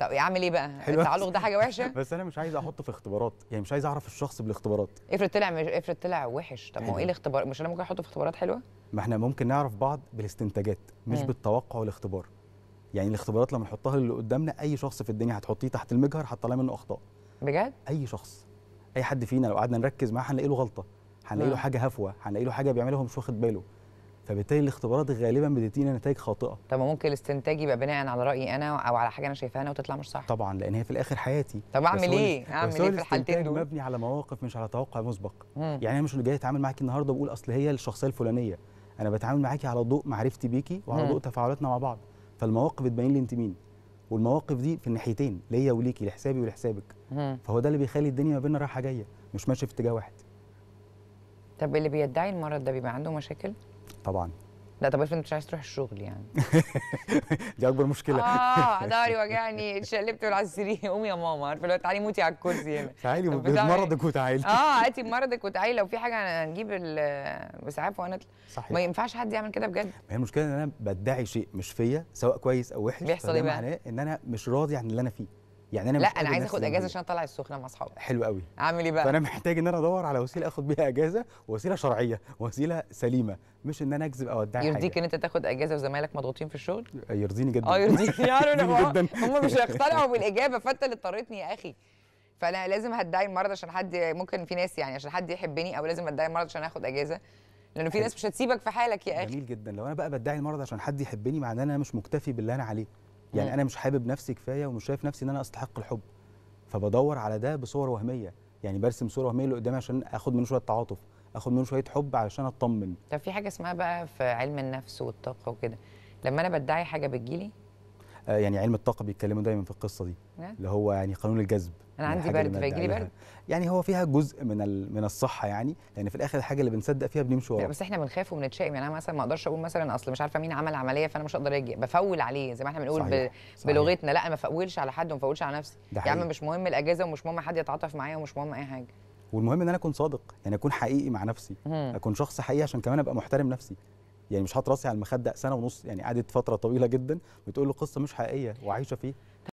طب يعمل ايه بقى؟ التعلق ده حاجه وحشه بس انا مش عايز احطه في اختبارات يعني مش عايز اعرف الشخص بالاختبارات افرض طلع مش... افرض طلع وحش طب ما هو ايه الاختبار مش انا ممكن احطه في اختبارات حلوه ما احنا ممكن نعرف بعض بالاستنتاجات مش مم. بالتوقع والاختبار يعني الاختبارات لما نحطها للي قدامنا اي شخص في الدنيا هتحطيه تحت المجهر هتطلع منه اخطاء بجد اي شخص اي حد فينا لو قعدنا نركز معاه هنلاقي له غلطه هنلاقي له حاجه هفوه هنلاقي له حاجه بيعملها ومش مش واخد باله فبالتالي الاختبارات غالبا بتدينا نتائج خاطئه طب ممكن الاستنتاج يبقى بناء على رايي انا او على حاجه انا شايفاها وتطلع مش صح طبعا لان هي في الاخر حياتي طب اعمل ايه اعمل ايه في الحالتين دول مبني على مواقف مش على توقع مسبق مم. يعني انا مش جاي اتعامل معاكي النهارده بقول اصل هي الشخصيه الفلانيه انا بتعامل معاكي على ضوء معرفتي بيكي وعلى ضوء تفاعلاتنا مع بعض فالمواقف بتبين لي انت مين والمواقف دي في الناحيتين ليا وليكي لحسابي ولحسابك مم. فهو ده اللي بيخلي الدنيا ما بيننا رايحه جايه مش ماشي في اتجاه واحد طب اللي بيدعي المرض ده بيبقى عنده مشاكل طبعا لا طب افرض مش عايز تروح الشغل يعني دي اكبر مشكله اه ضهري وجعني اتشقلبت على السرير قومي يا ماما عارفه لو تعالي موتي على الكرسي هنا تعالي بمرضك وتعالي اه هاتي بمرضك وتعالي لو في حاجه هنجيب الاسعاف وانا صحيح ما ينفعش حد يعمل كده بجد ما هي المشكله ان انا بدعي شيء مش فيا سواء كويس او وحش بيحصل ايه بقى؟ معناه ان انا مش راضي عن اللي انا فيه يعني انا لا انا عايز اخد اجازه عشان اطلع السخنه مع اصحابي حلو قوي اعمل ايه بقى فانا محتاج ان انا ادور على وسيله اخد بيها اجازه وسيله شرعيه وسيله سليمه مش ان انا اكذب او ادعي يرضيك ان انت تاخد اجازه وزمايلك مضغوطين في الشغل آه، يرضيني جدا اه يرضيني يعني جدا هم مش هيقتنعوا بالاجابه فانت اللي اضطريتني يا اخي فانا لازم هدعي المرض عشان حد ممكن في ناس يعني عشان حد يحبني او لازم ادعي المرض عشان اخد اجازه لانه في ناس مش هتسيبك في حالك يا اخي جميل جدا لو انا بقى بدعي المرض عشان حد يحبني معناه ان انا مش مكتفي باللي انا عليه يعني انا مش حابب نفسي كفايه ومش شايف نفسي ان انا استحق الحب فبدور على ده بصور وهميه يعني برسم صوره وهميه اللي قدامي عشان اخد منه شويه تعاطف اخد منه شويه حب علشان اطمن طب في حاجه اسمها بقى في علم النفس والطاقه وكده لما انا بدعي حاجه بتجيلي آه، يعني علم الطاقه بيتكلموا دايما في القصه دي اللي هو يعني قانون الجذب انا عندي برد فيجي لي برد يعني هو فيها جزء من من الصحه يعني لان في الاخر الحاجه اللي بنصدق فيها بنمشي وراها بس احنا بنخاف وبنتشائم يعني انا مثلا ما اقدرش اقول مثلا اصل مش عارفه مين عمل عمليه فانا مش هقدر اجي بفول عليه زي ما احنا بنقول صحيح. صحيح. بلغتنا لا ما فولش على حد وما فولش على نفسي يا عم يعني مش مهم الاجازه ومش مهم حد يتعاطف معايا ومش مهم اي حاجه والمهم ان انا اكون صادق يعني اكون حقيقي مع نفسي اكون شخص حقيقي عشان كمان ابقى محترم نفسي يعني مش حاطط راسي على المخده سنه ونص يعني قعدت فتره طويله جدا بتقول له قصه مش حقيقيه وعايشه فيه